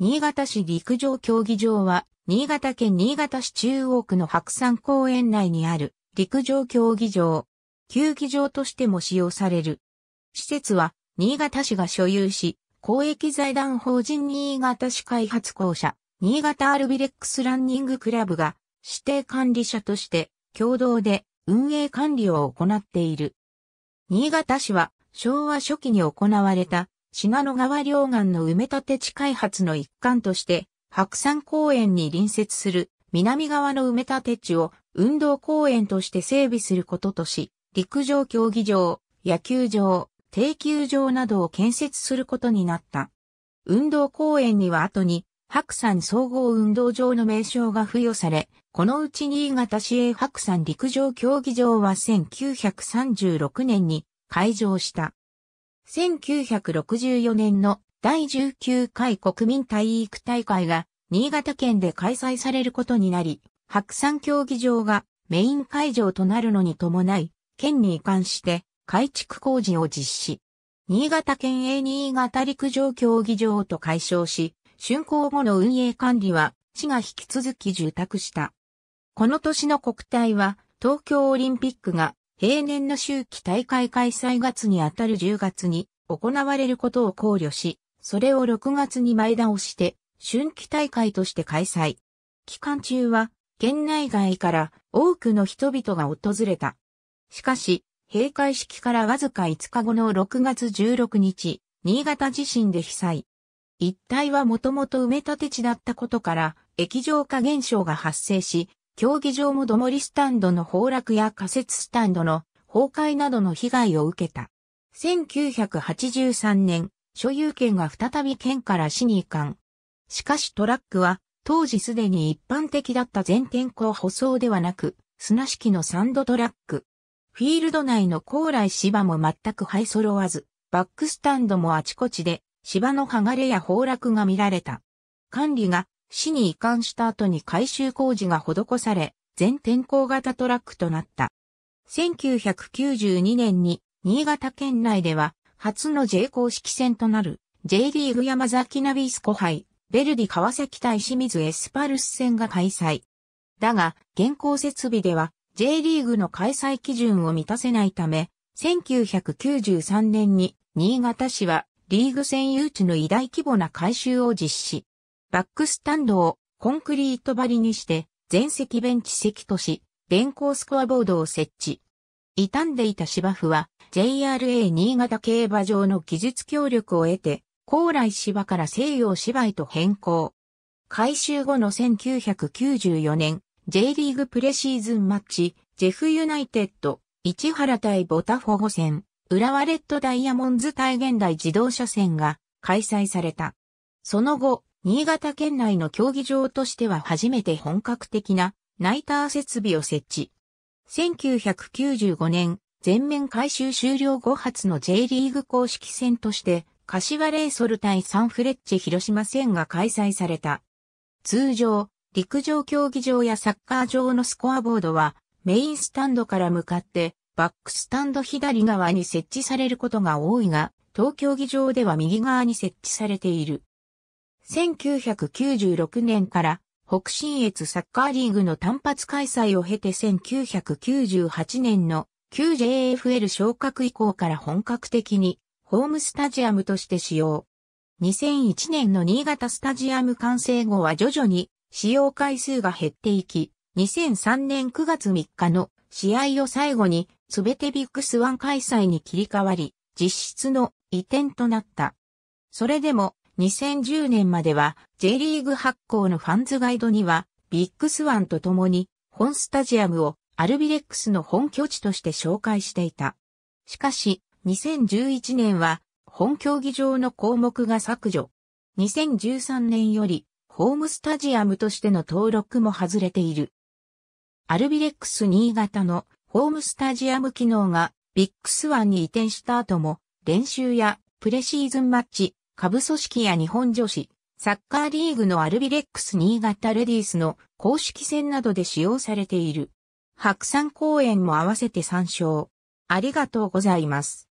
新潟市陸上競技場は、新潟県新潟市中央区の白山公園内にある陸上競技場。球技場としても使用される。施設は、新潟市が所有し、公益財団法人新潟市開発公社、新潟アルビレックスランニングクラブが指定管理者として共同で運営管理を行っている。新潟市は昭和初期に行われた信濃川両岸の埋め立て地開発の一環として、白山公園に隣接する南側の埋め立て地を運動公園として整備することとし、陸上競技場、野球場、定休場などを建設することになった。運動公園には後に白山総合運動場の名称が付与され、このうち新潟市営白山陸上競技場は1936年に開場した。1964年の第19回国民体育大会が新潟県で開催されることになり、白山競技場がメイン会場となるのに伴い、県に移管して改築工事を実施。新潟県営新潟陸上競技場と解消し、竣工後の運営管理は市が引き続き受託した。この年の国体は東京オリンピックが平年の秋季大会開催月にあたる10月に行われることを考慮し、それを6月に前倒して、春季大会として開催。期間中は、県内外から多くの人々が訪れた。しかし、閉会式からわずか5日後の6月16日、新潟地震で被災。一帯はもともと埋め立て地だったことから、液状化現象が発生し、競技場もどもりスタンドの崩落や仮設スタンドの崩壊などの被害を受けた。1983年、所有権が再び県から市に移管。しかしトラックは、当時すでに一般的だった全天候舗装ではなく、砂式のサンドトラック。フィールド内の高麗芝も全く灰揃わず、バックスタンドもあちこちで芝の剥がれや崩落が見られた。管理が市に移管した後に改修工事が施され、全天候型トラックとなった。1992年に新潟県内では初の J 公式戦となる J リーグ山崎ナビスコ杯、ベルディ川崎対清水エスパルス戦が開催。だが、現行設備では J リーグの開催基準を満たせないため、1993年に新潟市はリーグ戦誘致の偉大規模な改修を実施。バックスタンドをコンクリート張りにして、全席ベンチ席とし、電光スコアボードを設置。傷んでいた芝生は JRA 新潟競馬場の技術協力を得て、高麗芝から西洋芝へと変更。改修後の1994年、J リーグプレシーズンマッチ、ジェフユナイテッド、市原対ボタフォゴ戦、浦和レッドダイヤモンズ対現代自動車戦が開催された。その後、新潟県内の競技場としては初めて本格的なナイター設備を設置。1995年、全面改修終了後初の J リーグ公式戦として、柏レイソル対サンフレッチェ広島戦が開催された。通常、陸上競技場やサッカー場のスコアボードは、メインスタンドから向かって、バックスタンド左側に設置されることが多いが、東競技場では右側に設置されている。1996年から北信越サッカーリーグの単発開催を経て1998年の旧 JFL 昇格以降から本格的にホームスタジアムとして使用。2001年の新潟スタジアム完成後は徐々に使用回数が減っていき、2003年9月3日の試合を最後にすべてビッグスワン開催に切り替わり、実質の移転となった。それでも2010年までは J リーグ発行のファンズガイドにはビッグスワンと共に本スタジアムをアルビレックスの本拠地として紹介していた。しかし2011年は本競技場の項目が削除。2013年よりホームスタジアムとしての登録も外れている。アルビレックス新潟のホームスタジアム機能がビッグスワンに移転した後も練習やプレシーズンマッチ、下部組織や日本女子、サッカーリーグのアルビレックス新潟レディースの公式戦などで使用されている。白山公園も合わせて参照。ありがとうございます。